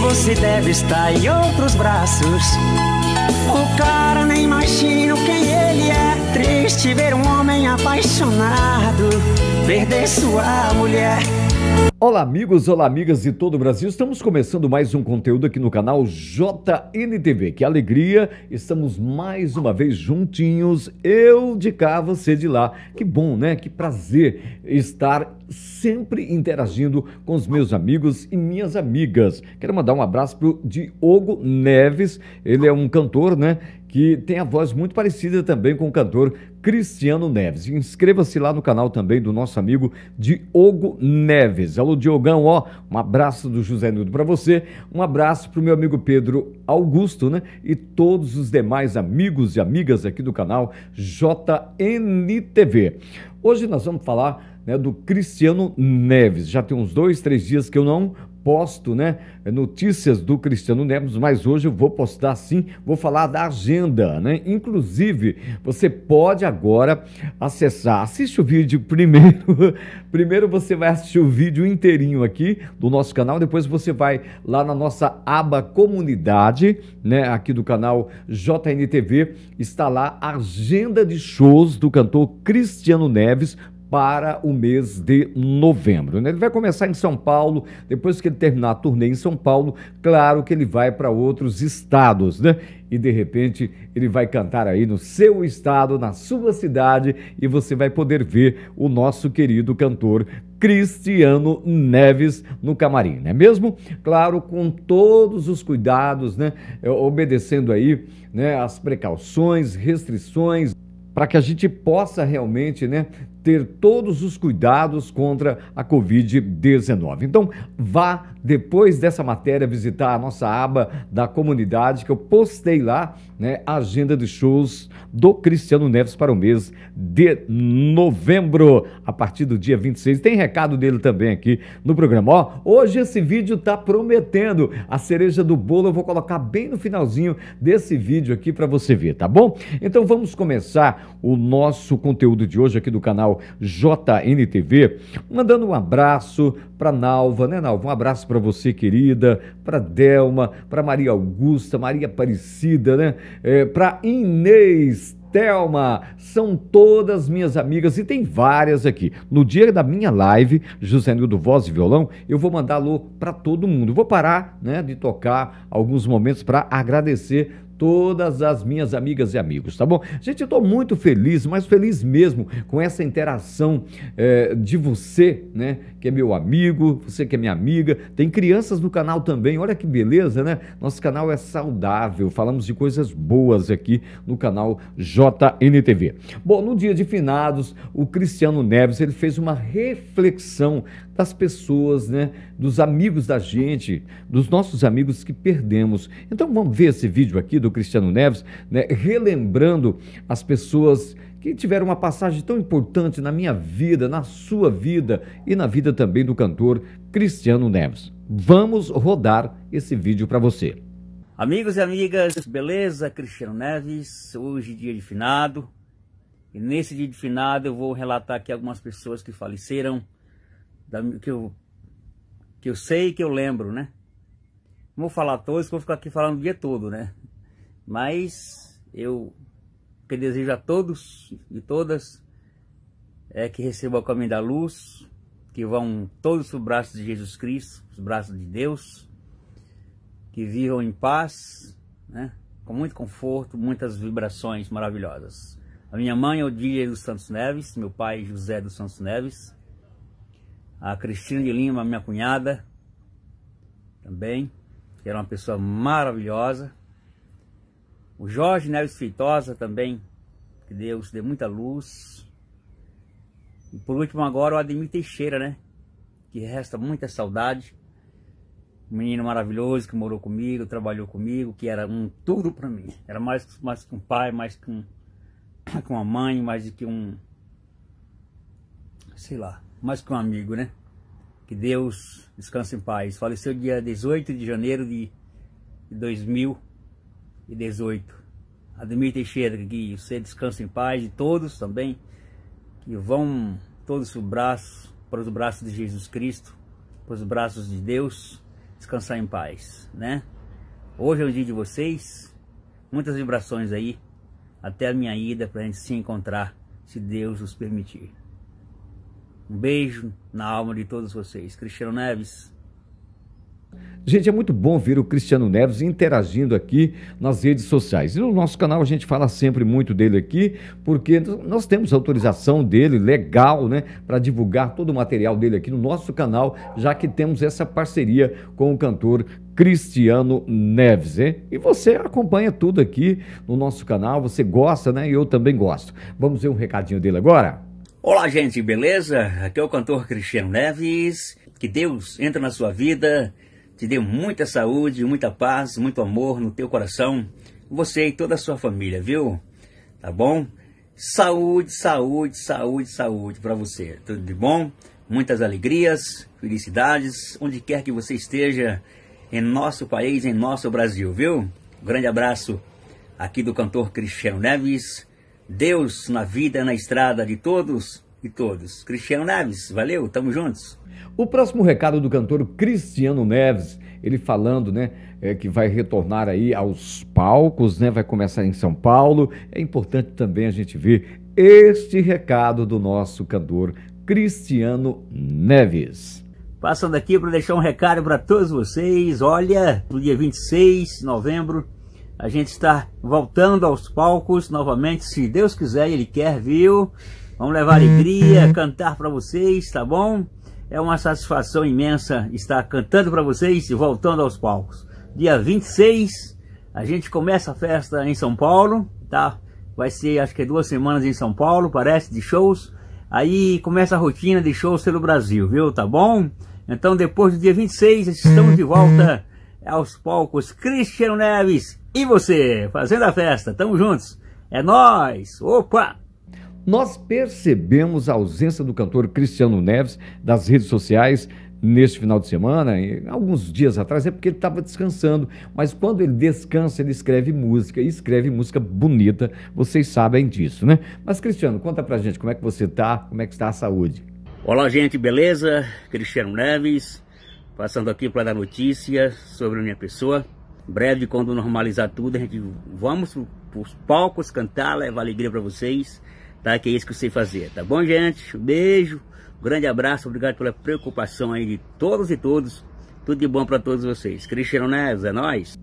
você deve estar em outros braços. O cara nem imagino quem ele é. Triste ver um homem apaixonado perder sua mulher. Olá amigos, olá amigas de todo o Brasil. Estamos começando mais um conteúdo aqui no canal JNTV. Que alegria! Estamos mais uma vez juntinhos, eu de cá, você de lá. Que bom, né? Que prazer estar sempre interagindo com os meus amigos e minhas amigas. Quero mandar um abraço pro Diogo Neves. Ele é um cantor, né? que tem a voz muito parecida também com o cantor Cristiano Neves. Inscreva-se lá no canal também do nosso amigo Diogo Neves. Alô, Diogão, ó, um abraço do José Nudo para você, um abraço para o meu amigo Pedro Augusto, né? E todos os demais amigos e amigas aqui do canal JNTV. Hoje nós vamos falar né, do Cristiano Neves. Já tem uns dois, três dias que eu não posto, né? É, notícias do Cristiano Neves, mas hoje eu vou postar sim, vou falar da agenda, né? Inclusive, você pode agora acessar, assiste o vídeo primeiro. primeiro você vai assistir o vídeo inteirinho aqui do nosso canal, depois você vai lá na nossa aba comunidade, né, aqui do canal JNTV, está lá a agenda de shows do cantor Cristiano Neves para o mês de novembro. Né? Ele vai começar em São Paulo, depois que ele terminar a turnê em São Paulo, claro que ele vai para outros estados, né? E de repente ele vai cantar aí no seu estado, na sua cidade, e você vai poder ver o nosso querido cantor Cristiano Neves no camarim, não é mesmo? Claro, com todos os cuidados, né? É, obedecendo aí, né, as precauções, restrições, para que a gente possa realmente, né, ter todos os cuidados contra a Covid-19. Então, vá depois dessa matéria visitar a nossa aba da comunidade que eu postei lá, né, a agenda de shows do Cristiano Neves para o mês de novembro, a partir do dia 26. Tem recado dele também aqui no programa. Ó, hoje esse vídeo tá prometendo a cereja do bolo, eu vou colocar bem no finalzinho desse vídeo aqui para você ver, tá bom? Então vamos começar o nosso conteúdo de hoje aqui do canal canal JNTV, mandando um abraço para Nalva, né, Nalva? Um abraço para você, querida, para Delma, para Maria Augusta, Maria Aparecida, né? É, para Inês Telma, são todas minhas amigas e tem várias aqui. No dia da minha live, José Nildo Voz e Violão, eu vou mandar alô para todo mundo. vou parar né, de tocar alguns momentos para agradecer todas as minhas amigas e amigos, tá bom? Gente, eu estou muito feliz, mas feliz mesmo com essa interação é, de você, né? Que é meu amigo, você que é minha amiga. Tem crianças no canal também, olha que beleza, né? Nosso canal é saudável, falamos de coisas boas aqui no canal JNTV. Bom, no dia de finados, o Cristiano Neves ele fez uma reflexão das pessoas, né, dos amigos da gente, dos nossos amigos que perdemos. Então vamos ver esse vídeo aqui do Cristiano Neves, né, relembrando as pessoas que tiveram uma passagem tão importante na minha vida, na sua vida e na vida também do cantor Cristiano Neves. Vamos rodar esse vídeo para você. Amigos e amigas, beleza? Cristiano Neves, hoje dia de finado. E nesse dia de finado eu vou relatar aqui algumas pessoas que faleceram da, que, eu, que eu sei que eu lembro, né? Não vou falar todos, eu vou ficar aqui falando o dia todo, né? Mas eu que desejo a todos e todas é que recebam o caminho da luz, que vão todos os braços de Jesus Cristo, os braços de Deus, que vivam em paz, né? com muito conforto, muitas vibrações maravilhosas. A minha mãe é Odília dos Santos Neves, meu pai José dos Santos Neves, a Cristina de Lima, minha cunhada, também, que era uma pessoa maravilhosa. O Jorge Neves Feitosa também, que Deus dê muita luz. E por último agora o Ademir Teixeira, né? Que resta muita saudade. Um menino maravilhoso que morou comigo, trabalhou comigo, que era um tudo para mim. Era mais, mais que um pai, mais que um, com uma mãe, mais do que um sei lá, mais que um amigo, né? Que Deus descanse em paz. Faleceu dia 18 de janeiro de 2018. Admir Teixeira, que você descanse em paz, e todos também, que vão todos os braços, para os braços de Jesus Cristo, para os braços de Deus, descansar em paz, né? Hoje é o dia de vocês, muitas vibrações aí, até a minha ida para a gente se encontrar, se Deus nos permitir. Um beijo na alma de todos vocês. Cristiano Neves. Gente, é muito bom ver o Cristiano Neves interagindo aqui nas redes sociais. E no nosso canal a gente fala sempre muito dele aqui, porque nós temos autorização dele legal, né, para divulgar todo o material dele aqui no nosso canal, já que temos essa parceria com o cantor Cristiano Neves. Hein? E você acompanha tudo aqui no nosso canal, você gosta, né? E eu também gosto. Vamos ver um recadinho dele agora? Olá, gente, beleza? Aqui é o cantor Cristiano Neves. Que Deus entre na sua vida, te dê muita saúde, muita paz, muito amor no teu coração, você e toda a sua família, viu? Tá bom? Saúde, saúde, saúde, saúde para você. Tudo de bom? Muitas alegrias, felicidades, onde quer que você esteja em nosso país, em nosso Brasil, viu? grande abraço aqui do cantor Cristiano Neves Deus na vida, na estrada de todos e todos. Cristiano Neves, valeu, tamo juntos. O próximo recado do cantor Cristiano Neves, ele falando, né, é, que vai retornar aí aos palcos, né, vai começar em São Paulo. É importante também a gente ver este recado do nosso cantor Cristiano Neves. Passando aqui para deixar um recado para todos vocês. Olha, no dia 26 de novembro a gente está voltando aos palcos novamente, se Deus quiser, Ele quer, viu? Vamos levar uhum. alegria, cantar para vocês, tá bom? É uma satisfação imensa estar cantando para vocês e voltando aos palcos. Dia 26, a gente começa a festa em São Paulo, tá? Vai ser, acho que é duas semanas em São Paulo, parece, de shows. Aí começa a rotina de shows pelo Brasil, viu? Tá bom? Então, depois do dia 26, estamos de uhum. volta aos palcos. Cristiano Neves, e você, fazendo a festa, tamo juntos. É nós. Opa! Nós percebemos a ausência do cantor Cristiano Neves das redes sociais neste final de semana, alguns dias atrás, é porque ele estava descansando. Mas quando ele descansa, ele escreve música, e escreve música bonita, vocês sabem disso, né? Mas, Cristiano, conta pra gente como é que você tá, como é que está a saúde. Olá, gente, beleza? Cristiano Neves, passando aqui para dar notícia sobre a minha pessoa. Breve, quando normalizar tudo, a gente vamos para os palcos cantar, levar alegria para vocês, tá? Que é isso que eu sei fazer, tá bom, gente? Um beijo, um grande abraço, obrigado pela preocupação aí de todos e todos. Tudo de bom para todos vocês. Cristiano Neves, é nóis!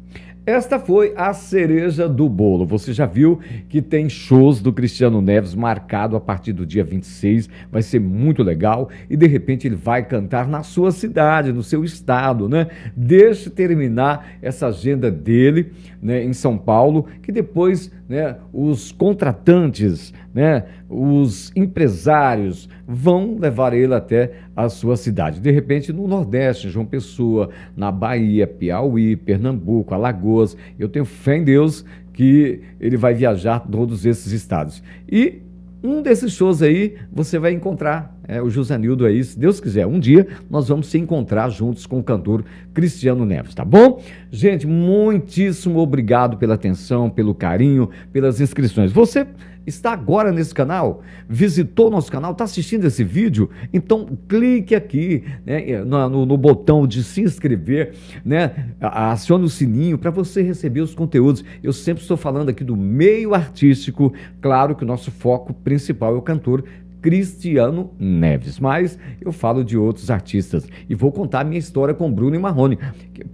Esta foi a cereja do bolo. Você já viu que tem shows do Cristiano Neves marcado a partir do dia 26, vai ser muito legal e de repente ele vai cantar na sua cidade, no seu estado, né? Deixe terminar essa agenda dele, né, em São Paulo, que depois, né, os contratantes, né, os empresários vão levar ele até a sua cidade. De repente no Nordeste, João Pessoa, na Bahia, Piauí, Pernambuco, Alagoas, Alagoas. Eu tenho fé em Deus que ele vai viajar todos esses estados. E um desses shows aí você vai encontrar é, o Josanildo aí, é se Deus quiser, um dia nós vamos se encontrar juntos com o cantor Cristiano Neves, tá bom? Gente, muitíssimo obrigado pela atenção, pelo carinho, pelas inscrições. Você está agora nesse canal, visitou nosso canal, está assistindo esse vídeo, então clique aqui né, no, no, botão de se inscrever, né, acione o sininho para você receber os conteúdos. Eu sempre estou falando aqui do meio artístico, claro que o nosso foco principal é o cantor Cristiano Neves. Mas eu falo de outros artistas e vou contar minha história com Bruno e Marrone.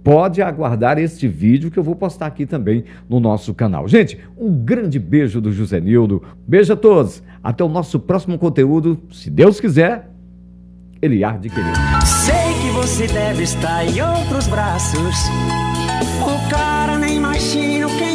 Pode aguardar este vídeo que eu vou postar aqui também no nosso canal. Gente, um grande beijo do José Nildo. Beijo a todos. Até o nosso próximo conteúdo, se Deus quiser. ele de Querido. Sei que você deve estar em outros braços. O cara nem quem